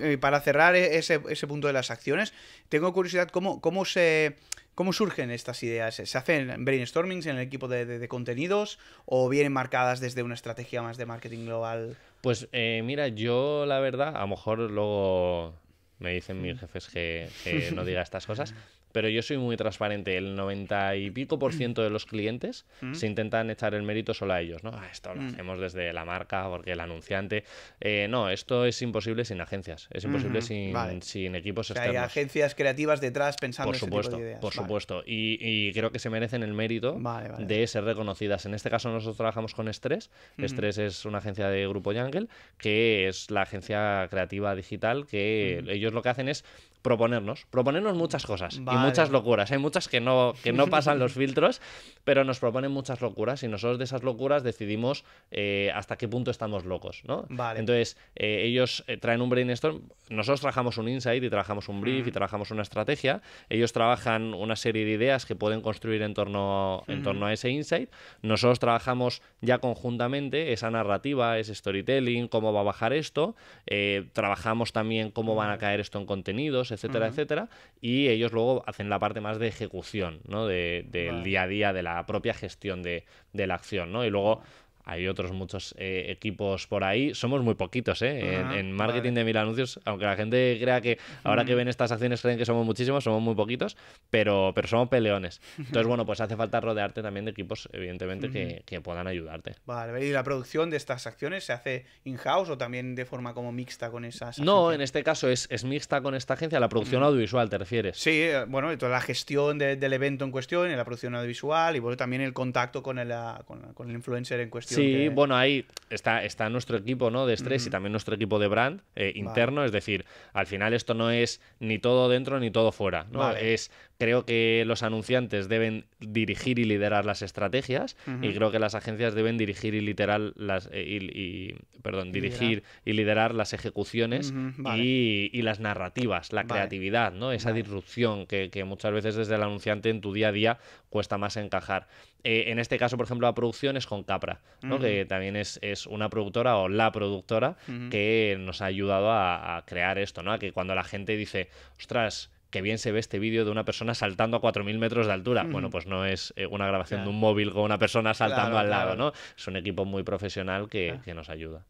y eh, para cerrar e-, ese, punto de las acciones, tengo curiosidad cómo, se... ¿Cómo surgen estas ideas? ¿Se hacen brainstormings en el equipo de, contenidos o vienen marcadas desde una estrategia más de marketing global? Pues eh, mira, yo la verdad, a lo mejor luego me dicen mis mm. jefes que, que no diga estas cosas, pero yo soy muy transparente. El 90 y pico por ciento de los clientes mm. se intentan echar el mérito solo a ellos, ¿no? Ah, esto lo mm. hacemos desde la marca, porque el anunciante. Eh, no, esto es imposible sin agencias, es imposible sin, equipos o Hay agencias creativas detrás pensando por este supuesto, ideas. Por supuesto, y, creo que se merecen el mérito de ser reconocidas. En este caso, nosotros trabajamos con Estrés. Estrés es una agencia de Grupo Jungle, que es la agencia creativa digital, que ellos lo que hacen es proponernos, proponernos muchas cosas y muchas locuras. Hay muchas que no, que no pasan los filtros, pero nos proponen muchas locuras y nosotros de esas locuras decidimos eh, hasta qué punto estamos locos, ¿no? Entonces, eh, ellos eh, traen un brainstorm, nosotros trabajamos un insight y trabajamos un brief y mm. trabajamos una estrategia, ellos trabajan una serie de ideas que pueden construir en torno, en torno mm. a ese insight, nosotros trabajamos ya conjuntamente esa narrativa, ese storytelling, cómo va a bajar esto, trabajamos también cómo van a caer esto en contenidos, etcétera, etcétera. Y ellos luego hacen la parte más de ejecución, ¿no? del de, día a día, de la propia gestión de, de la acción, ¿no? Y luego hay otros muchos eh, equipos por ahí. Somos muy poquitos ¿eh? en, marketing de mil anuncios. Aunque la gente crea que ahora que ven estas acciones creen que somos muchísimos, somos muy poquitos, pero, pero somos peleones. Entonces, bueno, pues hace falta rodearte también de equipos, evidentemente, que, que, puedan ayudarte. Vale, ¿y la producción de estas acciones se hace in-house o también de forma como mixta con esas? No, en este caso es, es mixta con esta agencia. La producción audiovisual, ¿te refieres? Sí, eh, bueno, toda la gestión del evento en cuestión, la producción audiovisual y bueno, también el contacto con el, ah, con el influencer en cuestión. Sí, bueno, ahí está, está nuestro equipo ¿no? de estrés y también nuestro equipo de brand eh, interno. Es decir, al final esto no es ni todo dentro ni todo fuera. ¿no? Es Creo que los anunciantes deben dirigir y liderar las estrategias y creo que las agencias deben dirigir y literal las eh, y, perdón, dirigir liderar. y liderar las ejecuciones y, las narrativas, la creatividad, ¿no? Esa disrupción que, muchas veces desde el anunciante en tu día a día cuesta más encajar. Eh, en este caso, por ejemplo, la producción es con Capra, ¿no? que también es, una productora o la productora que nos ha ayudado a, crear esto, ¿no? A que cuando la gente dice, ostras, que bien se ve este vídeo de una persona saltando a 4.000 metros de altura. Bueno, pues no es eh, una grabación de un móvil con una persona saltando al lado, ¿no? Es un equipo muy profesional que, ah. que nos ayuda.